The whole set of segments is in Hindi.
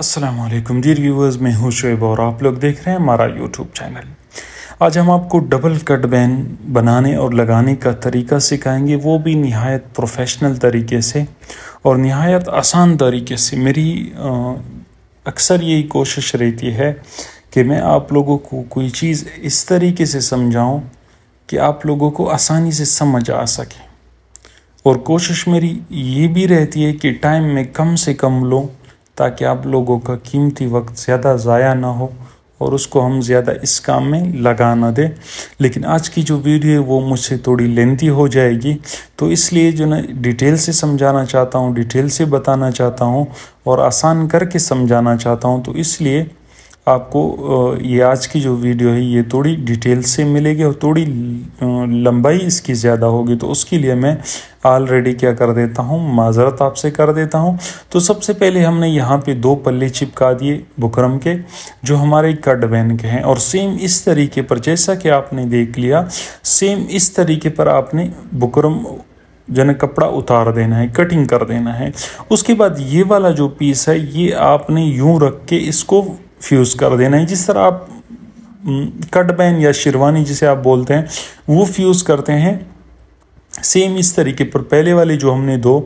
असलम डियर व्यूवर्स मैं हूँ शुएब और आप लोग देख रहे हैं हमारा यूट्यूब चैनल आज हम आपको डबल कट बैन बनाने और लगाने का तरीका सिखाएंगे वो भी नहायत प्रोफेशनल तरीके से और नहायत आसान तरीके से मेरी अक्सर यही कोशिश रहती है कि मैं आप लोगों को कोई चीज़ इस तरीके से समझाऊं कि आप लोगों को आसानी से समझ आ सके और कोशिश मेरी ये भी रहती है कि टाइम में कम से कम लोग ताकि आप लोगों का कीमती वक्त ज़्यादा ज़ाया ना हो और उसको हम ज़्यादा इस काम में लगा ना दें लेकिन आज की जो वीडियो है वो मुझसे थोड़ी लेंथी हो जाएगी तो इसलिए जो ना डिटेल से समझाना चाहता हूँ डिटेल से बताना चाहता हूँ और आसान करके समझाना चाहता हूँ तो इसलिए आपको ये आज की जो वीडियो है ये थोड़ी डिटेल से मिलेगी और थोड़ी लंबाई इसकी ज़्यादा होगी तो उसके लिए मैं ऑलरेडी क्या कर देता हूँ माजरत आपसे कर देता हूँ तो सबसे पहले हमने यहाँ पे दो पल्ले चिपका दिए बुकरम के जो हमारे कट बैन के हैं और सेम इस तरीके पर जैसा कि आपने देख लिया सेम इस तरीके पर आपने बुकरम जन कपड़ा उतार देना है कटिंग कर देना है उसके बाद ये वाला जो पीस है ये आपने यूं रख के इसको फ्यूज़ कर देना है जिस तरह आप कट पैन या शेरवानी जिसे आप बोलते हैं वो फ्यूज़ करते हैं सेम इस तरीके पर पहले वाले जो हमने दो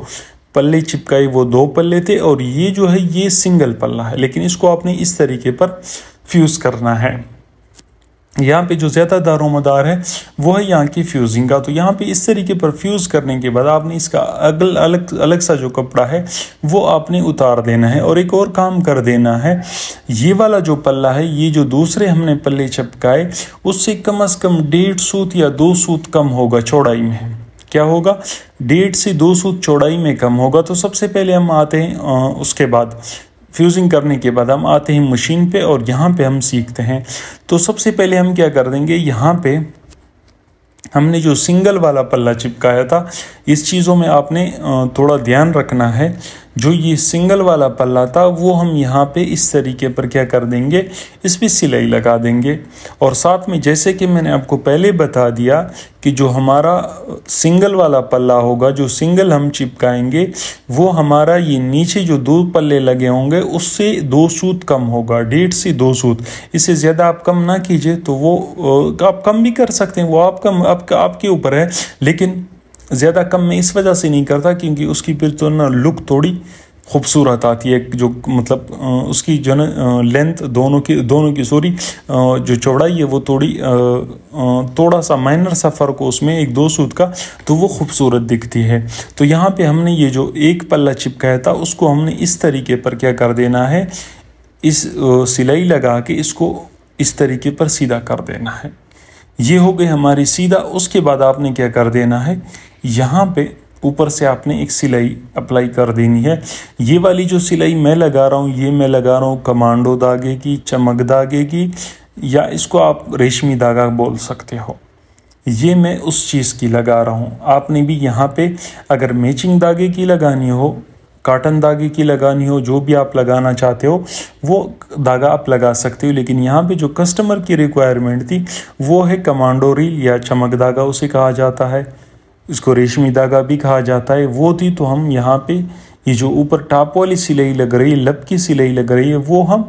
पल्ले चिपकाए वो दो पल्ले थे और ये जो है ये सिंगल पल्ला है लेकिन इसको आपने इस तरीके पर फ्यूज़ करना है यहाँ पे जो ज़्यादा दारोमदार है वो है यहाँ की फ्यूज़िंग का तो यहाँ पे इस तरीके पर फ्यूज़ करने के बाद आपने इसका अगल अलग अलग सा जो कपड़ा है वो आपने उतार देना है और एक और काम कर देना है ये वाला जो पल्ला है ये जो दूसरे हमने पल्ले चपकाए उससे कम अज़ कम डेढ़ सूत या दो सूत कम होगा चौड़ाई में क्या होगा डेढ़ से दो सूत चौड़ाई में कम होगा तो सबसे पहले हम आते हैं उसके बाद फ्यूज़िंग करने के बाद हम आते हैं मशीन पे और यहाँ पे हम सीखते हैं तो सबसे पहले हम क्या कर देंगे यहाँ पे हमने जो सिंगल वाला पल्ला चिपकाया था इस चीज़ों में आपने थोड़ा ध्यान रखना है जो ये सिंगल वाला पल्ला था वो हम यहाँ पे इस तरीके पर क्या कर देंगे इस पर सिलाई लगा देंगे और साथ में जैसे कि मैंने आपको पहले बता दिया कि जो हमारा सिंगल वाला पल्ला होगा जो सिंगल हम चिपकाएंगे वो हमारा ये नीचे जो दो पल्ले लगे होंगे उससे दो सूत कम होगा डेढ़ से दो सूत इससे ज़्यादा आप कम ना कीजिए तो वो आप कम भी कर सकते हैं वो आपका आपके ऊपर है लेकिन ज़्यादा कम मैं इस वजह से नहीं करता क्योंकि उसकी फिर तो ना लुक थोड़ी खूबसूरत आती है जो मतलब उसकी जो ना लेंथ दोनों की दोनों की सॉरी जो चौड़ाई है वो थोड़ी थोड़ा सा माइनर सा फ़र्क हो उसमें एक दो सूत का तो वो खूबसूरत दिखती है तो यहाँ पे हमने ये जो एक पल्ला चिपकाया था उसको हमने इस तरीके पर क्या कर देना है इस सिलाई लगा के इसको इस तरीके पर सीधा कर देना है ये हो गई हमारी सीधा उसके बाद आपने क्या कर देना है यहाँ पे ऊपर से आपने एक सिलाई अप्लाई कर देनी है ये वाली जो सिलाई मैं लगा रहा हूँ ये मैं लगा रहा हूँ कमांडो धागे की चमक धागे की या इसको आप रेशमी धागा बोल सकते हो ये मैं उस चीज़ की लगा रहा हूँ आपने भी यहाँ पे अगर मैचिंग धागे की लगानी हो काटन धागे की लगानी हो जो भी आप लगाना चाहते हो वो धागा आप लगा सकते हो लेकिन यहाँ पे जो कस्टमर की रिक्वायरमेंट थी वो है कमांडो रील या चमक धागा उसे कहा जाता है इसको रेशमी धागा भी कहा जाता है वो थी तो हम यहाँ पे ये जो ऊपर टाप वाली सिलाई लग रही है लब की सिलाई लग रही है वो हम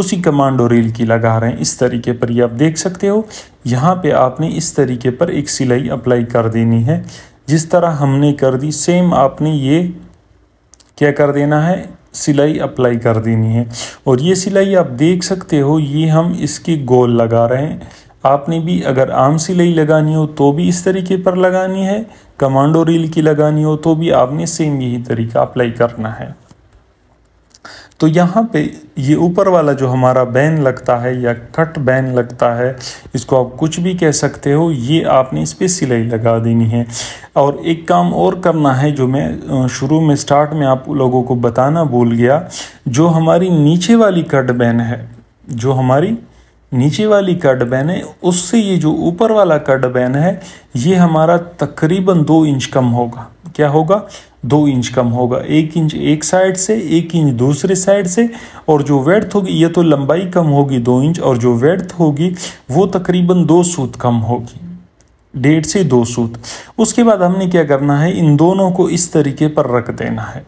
उसी कमांडो रील की लगा रहे हैं इस तरीके पर ये आप देख सकते हो यहाँ पे आपने इस तरीके पर एक सिलाई अप्लाई कर देनी है जिस तरह हमने कर दी सेम आपने ये क्या कर देना है सिलाई अप्लाई कर देनी है और ये सिलाई आप देख सकते हो ये हम इसकी गोल लगा रहे हैं आपने भी अगर आम सिलाई लगानी हो तो भी इस तरीके पर लगानी है कमांडो रील की लगानी हो तो भी आपने सेम यही तरीका अप्लाई करना है तो यहाँ पे ये ऊपर वाला जो हमारा बैन लगता है या कट बैन लगता है इसको आप कुछ भी कह सकते हो ये आपने इस पर सिलाई लगा देनी है और एक काम और करना है जो मैं शुरू में स्टार्ट में आप लोगों को बताना भूल गया जो हमारी नीचे वाली कट बैन है जो हमारी नीचे वाली कट बैन है उससे ये जो ऊपर वाला कट बैन है ये हमारा तकरीबन दो इंच कम होगा क्या होगा दो इंच कम होगा एक इंच एक साइड से एक इंच दूसरे साइड से और जो वेड़थ होगी ये तो लंबाई कम होगी दो इंच और जो वेड़थ होगी वो तकरीबन दो सूत कम होगी डेढ़ से दो सूत उसके बाद हमने क्या करना है इन दोनों को इस तरीके पर रख देना है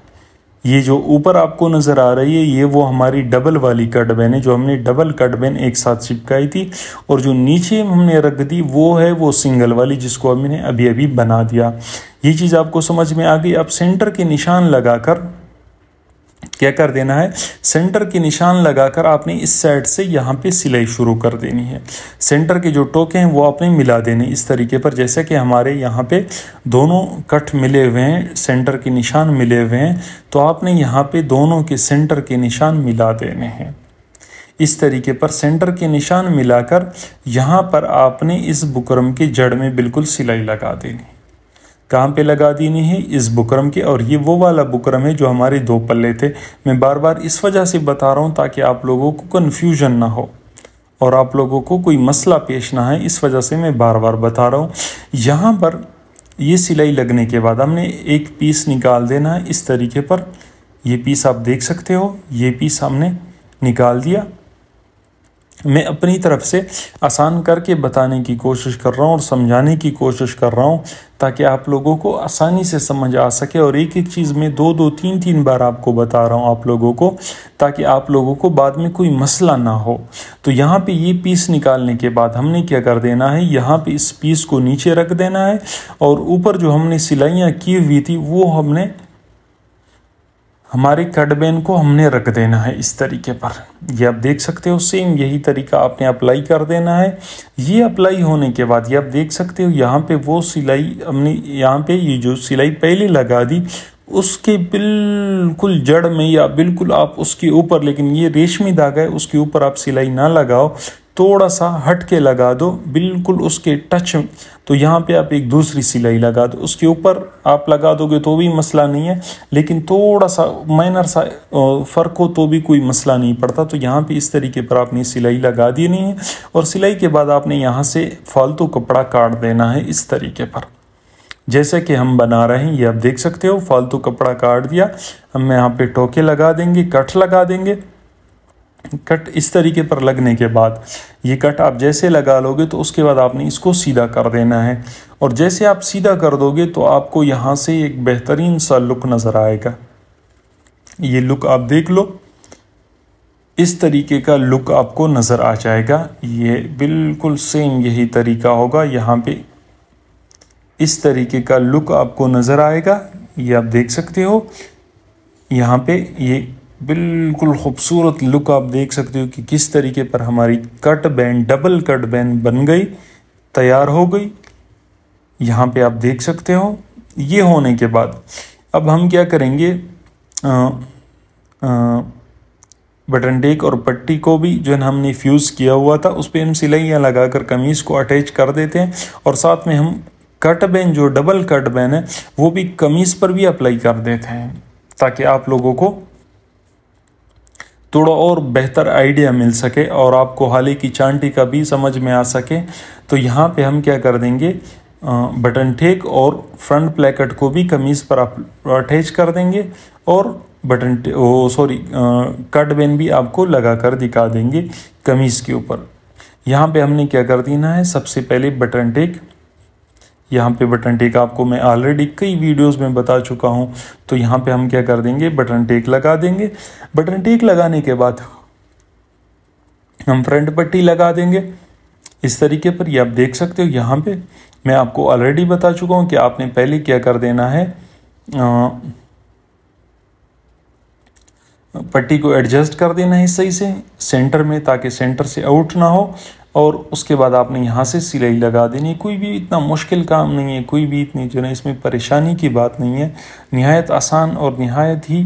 ये जो ऊपर आपको नज़र आ रही है ये वो हमारी डबल वाली कट बैन है जो हमने डबल कट बैन एक साथ चिपकाई थी और जो नीचे हमने रख दी वो है वो सिंगल वाली जिसको हमने अभी अभी बना दिया ये चीज़ आपको समझ में आ गई आप सेंटर के निशान लगाकर क्या कर देना है सेंटर के निशान लगाकर आपने इस साइड से यहाँ पे सिलाई शुरू कर देनी है सेंटर के जो टोके हैं वो आपने मिला देने इस तरीके पर जैसे कि हमारे यहाँ पे दोनों कट मिले हुए हैं सेंटर के निशान मिले हुए हैं तो आपने यहाँ पे दोनों के सेंटर के निशान मिला देने हैं इस तरीके पर सेंटर के निशान मिलाकर यहाँ पर आपने इस बुकरम की जड़ में बिल्कुल सिलाई लगा देनी है कहाँ पे लगा देनी है इस बुकरम के और ये वो वाला बुकरम है जो हमारे दो पल्ले थे मैं बार बार इस वजह से बता रहा हूँ ताकि आप लोगों को कन्फ्यूजन ना हो और आप लोगों को कोई मसला पेश ना है इस वजह से मैं बार बार बता रहा हूँ यहाँ पर ये सिलाई लगने के बाद हमने एक पीस निकाल देना है इस तरीके पर ये पीस आप देख सकते हो ये पीस हमने निकाल दिया मैं अपनी तरफ से आसान करके बताने की कोशिश कर रहा हूँ और समझाने की कोशिश कर रहा हूँ ताकि आप लोगों को आसानी से समझ आ सके और एक एक चीज़ में दो दो तीन तीन बार आपको बता रहा हूँ आप लोगों को ताकि आप लोगों को बाद में कोई मसला ना हो तो यहाँ पे ये पीस निकालने के बाद हमने क्या कर देना है यहाँ पे इस पीस को नीचे रख देना है और ऊपर जो हमने सिलाइयाँ की हुई थी वो हमने हमारे कटबैन को हमने रख देना है इस तरीके पर ये आप देख सकते हो सेम यही तरीका आपने अप्लाई कर देना है ये अप्लाई होने के बाद ये आप देख सकते हो यहाँ पे वो सिलाई हमने यहाँ पे ये जो सिलाई पहले लगा दी उसके बिल्कुल जड़ में या बिल्कुल आप उसके ऊपर लेकिन ये रेशमी धागा है उसके ऊपर आप सिलाई ना लगाओ थोड़ा सा हट के लगा दो बिल्कुल उसके टच तो यहाँ पे आप एक दूसरी सिलाई लगा दो उसके ऊपर आप लगा दोगे तो भी मसला नहीं है लेकिन थोड़ा सा माइनर सा फ़र्क हो तो भी कोई मसला नहीं पड़ता तो यहाँ पे इस तरीके पर आपने सिलाई लगा दी नहीं है और सिलाई के बाद आपने यहाँ से फालतू कपड़ा काट देना है इस तरीके पर जैसे कि हम बना रहे हैं ये आप देख सकते हो फालतू कपड़ा काट दिया हम यहाँ पर टोके लगा देंगे कट लगा देंगे कट इस तरीके पर लगने के बाद ये कट आप जैसे लगा लोगे तो उसके बाद आपने इसको सीधा कर देना है और जैसे आप सीधा कर दोगे तो आपको यहाँ से एक बेहतरीन सा लुक नज़र आएगा ये लुक आप देख लो इस तरीके का लुक आपको नज़र आ जाएगा ये बिल्कुल सेम यही तरीका होगा यहाँ पे इस तरीके का लुक आपको नज़र आएगा ये आप देख सकते हो यहाँ पे ये बिल्कुल खूबसूरत लुक आप देख सकते हो कि किस तरीके पर हमारी cut band double cut band बन गई तैयार हो गई यहाँ पे आप देख सकते हो ये होने के बाद अब हम क्या करेंगे आ, आ, बटन टेक और पट्टी को भी जो है हमने फ्यूज़ किया हुआ था उस पर हम सिलाइयाँ लगाकर कमीज़ को अटैच कर देते हैं और साथ में हम कट बैन जो डबल कट बैन है वो भी कमीज़ पर भी अप्लाई कर देते हैं ताकि आप लोगों को थोड़ा और बेहतर आइडिया मिल सके और आपको हाले की चांटी का भी समझ में आ सके तो यहाँ पे हम क्या कर देंगे बटन टेक और फ्रंट प्लेकेट को भी कमीज़ पर आप अटैच कर देंगे और button oh sorry cut band भी आपको लगा कर दिखा देंगे कमीज़ के ऊपर यहाँ पे हमने क्या कर देना है सबसे पहले बटन टेक यहाँ पे बटन टेक आपको मैं ऑलरेडी कई वीडियोस में बता चुका हूँ तो यहाँ पे हम क्या कर देंगे बटन टेक लगा देंगे बटन टेक लगाने के बाद हम फ्रंट पट्टी लगा देंगे इस तरीके पर ये आप देख सकते हो यहाँ पे मैं आपको ऑलरेडी बता चुका हूँ कि आपने पहले क्या कर देना है आ, पट्टी को एडजस्ट कर देना है सही से सेंटर में ताकि सेंटर से आउट ना हो और उसके बाद आपने यहाँ से सिलाई लगा देनी कोई भी इतना मुश्किल काम नहीं है कोई भी इतनी जो है इसमें परेशानी की बात नहीं है नहायत आसान और नहायत ही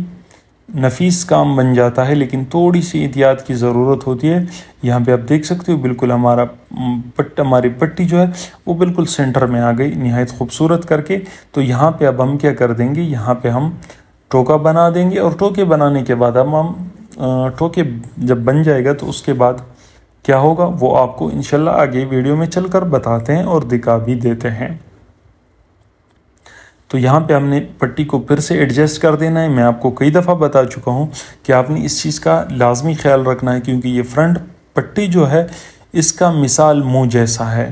नफीस काम बन जाता है लेकिन थोड़ी सी एहतियात की ज़रूरत होती है यहाँ पे आप देख सकते हो बिल्कुल हमारा पट हमारी पट्टी जो है वो बिल्कुल सेंटर में आ गई नहायत खूबसूरत करके तो यहाँ पे अब हम क्या कर देंगे यहाँ पे हम टोका बना देंगे और टोके बनाने के बाद हम हम टोके जब बन जाएगा तो उसके बाद क्या होगा वो आपको इनशाला आगे वीडियो में चलकर बताते हैं और दिखा भी देते हैं तो यहाँ पे हमने पट्टी को फिर से एडजस्ट कर देना है मैं आपको कई दफ़ा बता चुका हूँ कि आपने इस चीज़ का लाजमी ख्याल रखना है क्योंकि ये फ्रंट पट्टी जो है इसका मिसाल मुँह जैसा है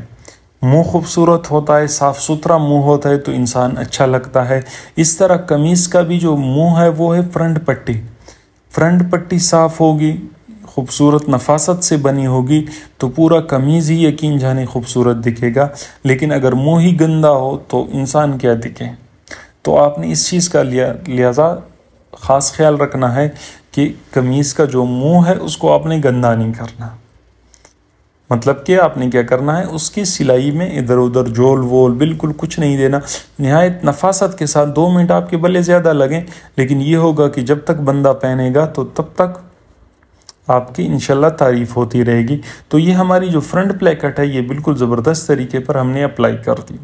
मुँह खूबसूरत होता है साफ़ सुथरा मुँह होता है तो इंसान अच्छा लगता है इस तरह कमीज़ का भी जो मुँह है वो है फ्रंट पट्टी फ्रंट पट्टी साफ़ होगी खूबसूरत नफासत से बनी होगी तो पूरा कमीज़ ही यकीन जाने खूबसूरत दिखेगा लेकिन अगर मुँह ही गंदा हो तो इंसान क्या दिखे तो आपने इस चीज़ का लिया लिहाजा ख़ास ख्याल रखना है कि कमीज़ का जो मुँह है उसको आपने गंदा नहीं करना मतलब कि आपने क्या करना है उसकी सिलाई में इधर उधर जोल वोल बिल्कुल कुछ नहीं देना नहायत नफासत के साथ दो मिनट आपके भले ज़्यादा लगें लेकिन ये होगा कि जब तक बंदा पहनेगा तो तब तक आपकी इनशाला तारीफ़ होती रहेगी तो ये हमारी जो फ्रंट प्लेकट है ये बिल्कुल ज़बरदस्त तरीके पर हमने अप्लाई कर दी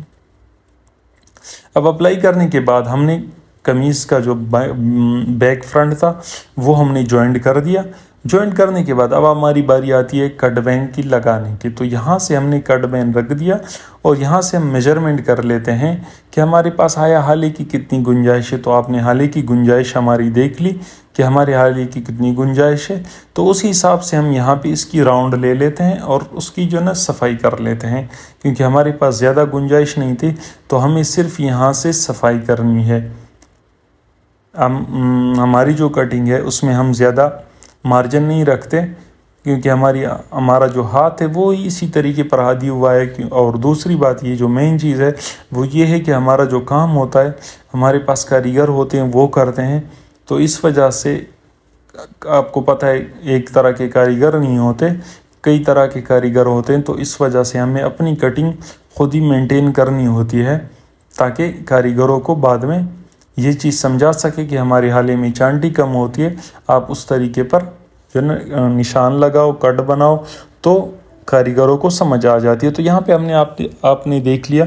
अब अप्लाई करने के बाद हमने कमीज़ का जो बैक फ्रंट था वो हमने जॉइंट कर दिया जॉइंट करने के बाद अब हमारी बारी आती है कट बैन की लगाने की तो यहाँ से हमने कट बैन रख दिया और यहाँ से हम मेजरमेंट कर लेते हैं कि हमारे पास आया हाले की कितनी गुंजाइश है तो आपने हाले की गुंजाइश हमारी देख ली कि हमारे ही की कितनी गुंजाइश है तो उस हिसाब से हम यहाँ पे इसकी राउंड ले लेते हैं और उसकी जो ना सफाई कर लेते हैं क्योंकि हमारे पास ज़्यादा गुंजाइश नहीं थी तो हमें सिर्फ यहाँ से सफाई करनी है हम हम्म, हमारी जो कटिंग है उसमें हम ज़्यादा मार्जिन नहीं रखते क्योंकि हमारी हमारा जो हाथ है वो ही इसी तरीके पर हादी हुआ है और दूसरी बात ये जो मेन चीज़ है वो ये है कि हमारा जो काम होता है हमारे पास कारीगर होते हैं वो करते हैं तो इस वजह से आपको पता है एक तरह के कारीगर नहीं होते कई तरह के कारीगर होते हैं तो इस वजह से हमें अपनी कटिंग खुद ही मेंटेन करनी होती है ताकि कारीगरों को बाद में ये चीज़ समझा सके कि हमारे हाले में चांटी कम होती है आप उस तरीके पर जो निशान लगाओ कट बनाओ तो कारीगरों को समझ आ जाती है तो यहाँ पे हमने आप, आपने देख लिया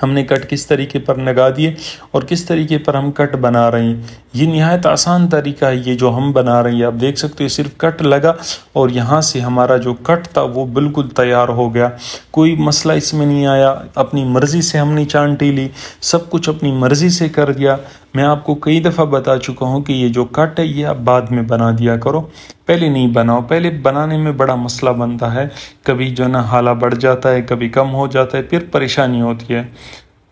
हमने कट किस तरीके पर लगा दिए और किस तरीके पर हम कट बना रहे हैं ये नहायत आसान तरीका है ये जो हम बना रहे हैं आप देख सकते हो सिर्फ कट लगा और यहाँ से हमारा जो कट था वो बिल्कुल तैयार हो गया कोई मसला इसमें नहीं आया अपनी मर्ज़ी से हमने चांटी ली सब कुछ अपनी मर्ज़ी से कर दिया मैं आपको कई दफ़ा बता चुका हूँ कि ये जो कट है ये आप बाद में बना दिया करो पहले नहीं बनाओ पहले बनाने में बड़ा मसला बनता है कभी जो ना हाला बढ़ जाता है कभी कम हो जाता है फिर परेशानी होती है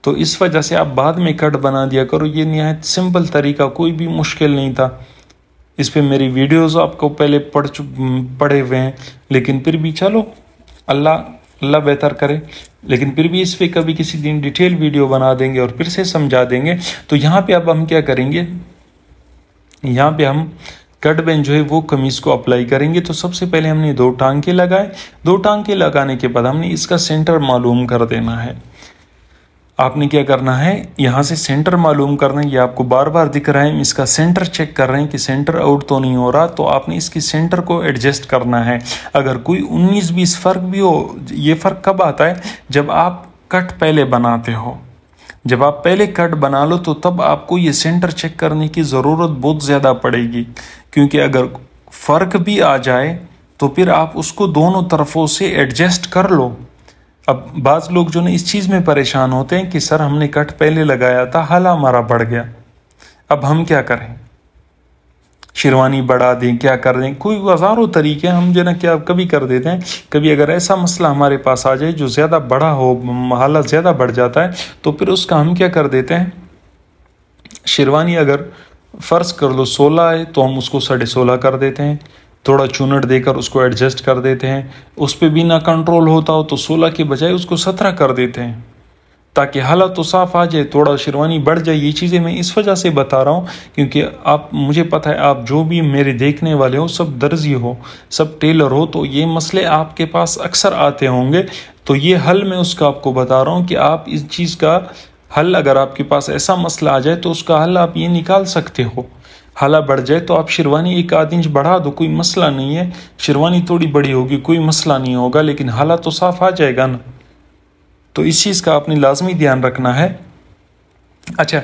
तो इस वजह से आप बाद में कट बना दिया करो ये नहायत सिंपल तरीका कोई भी मुश्किल नहीं था इस पर मेरी वीडियोज़ आपको पहले पढ़ चु पढ़े हुए हैं लेकिन फिर भी चलो अल्लाह अल्लाह बेहतर करे लेकिन फिर भी इस पर कभी किसी दिन डिटेल वीडियो बना देंगे और फिर से समझा देंगे तो यहाँ पे अब हम क्या करेंगे यहाँ पे हम कट बैंड जो है वो कमीज़ को अप्लाई करेंगे तो सबसे पहले हमने दो टांके लगाए दो टांके लगाने के बाद हमने इसका सेंटर मालूम कर देना है आपने क्या करना है यहाँ से सेंटर मालूम करना है ये आपको बार बार दिख रहा है इसका सेंटर चेक कर रहे हैं कि सेंटर आउट तो नहीं हो रहा तो आपने इसकी सेंटर को एडजस्ट करना है अगर कोई 19 बीस फ़र्क भी हो ये फ़र्क कब आता है जब आप कट पहले बनाते हो जब आप पहले कट बना लो तो तब आपको ये सेंटर चेक करने की ज़रूरत बहुत ज़्यादा पड़ेगी क्योंकि अगर फ़र्क भी आ जाए तो फिर आप उसको दोनों तरफों से एडजस्ट कर लो अब बाज़ लोग जो ना इस चीज़ में परेशान होते हैं कि सर हमने कट पहले लगाया था हला हमारा बढ़ गया अब हम क्या करें शेरवानी बढ़ा दें क्या कर दें कोई हज़ारों तरीके हम जो ना क्या कभी कर देते हैं कभी अगर ऐसा मसला हमारे पास आ जाए जो ज़्यादा बड़ा हो हालत ज़्यादा बढ़ जाता है तो फिर उसका हम क्या कर देते हैं शेरवानी अगर फ़र्ज़ कर लो सोलह है तो हम उसको साढ़े सोलह कर देते हैं थोड़ा चूनट देकर उसको एडजस्ट कर देते हैं उस पर भी ना कंट्रोल होता हो तो सोलह के बजाय उसको सत्रह कर देते हैं ताकि हालत तो साफ आ जाए थोड़ा शेरवानी बढ़ जाए ये चीज़ें मैं इस वजह से बता रहा हूँ क्योंकि आप मुझे पता है आप जो भी मेरे देखने वाले हो सब दर्जी हो सब टेलर हो तो ये मसले आपके पास अक्सर आते होंगे तो ये हल मैं उसका आपको बता रहा हूँ कि आप इस चीज़ का हल अगर आपके पास ऐसा मसला आ जाए तो उसका हल आप ये निकाल सकते हो हाला बढ़ जाए तो आप शेरवानी एक आध इंच बढ़ा दो कोई मसला नहीं है शेरवानी थोड़ी बड़ी होगी कोई मसला नहीं होगा लेकिन हाला तो साफ आ जाएगा ना तो इस चीज़ का आपने लाजमी ध्यान रखना है अच्छा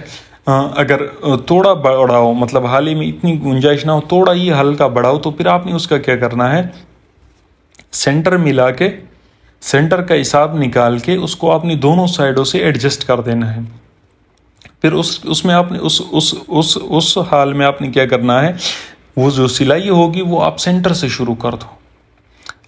अगर थोड़ा बढ़ाओ मतलब हाले में इतनी गुंजाइश ना हो थोड़ा ही हल्का बढ़ाओ तो फिर आपने उसका क्या करना है सेंटर मिला के सेंटर का हिसाब निकाल के उसको आपने दोनों साइडों से एडजस्ट कर देना है फिर उस उसमें आपने उस उस उस उस हाल में आपने क्या करना है वो जो सिलाई होगी वो आप सेंटर से शुरू कर दो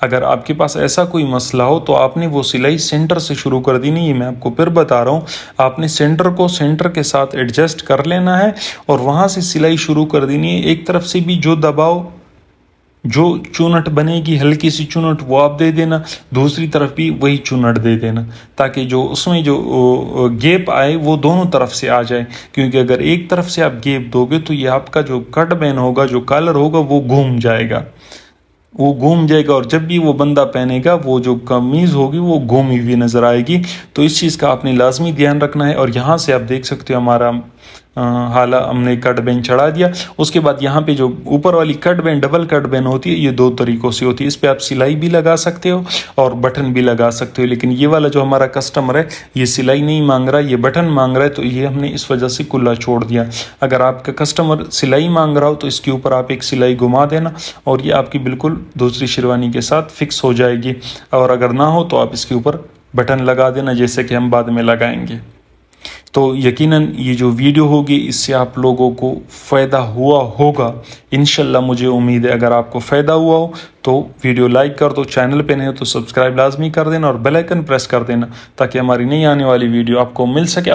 अगर आपके पास ऐसा कोई मसला हो तो आपने वो सिलाई सेंटर से शुरू कर देनी है मैं आपको फिर बता रहा हूँ आपने सेंटर को सेंटर के साथ एडजस्ट कर लेना है और वहाँ से सिलाई शुरू कर देनी है एक तरफ से भी जो दबाव जो चूनट बनेगी हल्की सी चूनट वो आप दे देना दूसरी तरफ भी वही चूनट दे देना ताकि जो उसमें जो गेप आए वो दोनों तरफ से आ जाए क्योंकि अगर एक तरफ से आप गेप दोगे तो ये आपका जो कट बैन होगा जो कलर होगा वो घूम जाएगा वो घूम जाएगा और जब भी वो बंदा पहनेगा वो जो कमीज़ होगी वो घूमी हुई नज़र आएगी तो इस चीज़ का आपने लाजमी ध्यान रखना है और यहाँ से आप देख सकते हो हमारा हाला हमने कट बैन चढ़ा दिया उसके बाद यहाँ पे जो ऊपर वाली cut band double cut band होती है ये दो तरीक़ों से होती है इस पर आप सिलाई भी लगा सकते हो और बटन भी लगा सकते हो लेकिन ये वाला जो हमारा कस्टमर है ये सिलाई नहीं मांग रहा ये बटन मांग रहा है तो ये हमने इस वजह से कुल्ला छोड़ दिया अगर आपका कस्टमर सिलाई मांग रहा हो तो इसके ऊपर आप एक सिलाई घुमा देना और ये आपकी बिल्कुल दूसरी शेरवानी के साथ फिक्स हो जाएगी और अगर ना हो तो आप इसके ऊपर बटन लगा देना जैसे कि हम बाद में लगाएंगे तो यकीनन ये जो वीडियो होगी इससे आप लोगों को फ़ायदा हुआ होगा इन मुझे उम्मीद है अगर आपको फ़ायदा हुआ हो तो वीडियो लाइक कर दो चैनल पे नहीं हो तो सब्सक्राइब लाजमी कर देना और बेल आइकन प्रेस कर देना ताकि हमारी नई आने वाली वीडियो आपको मिल सके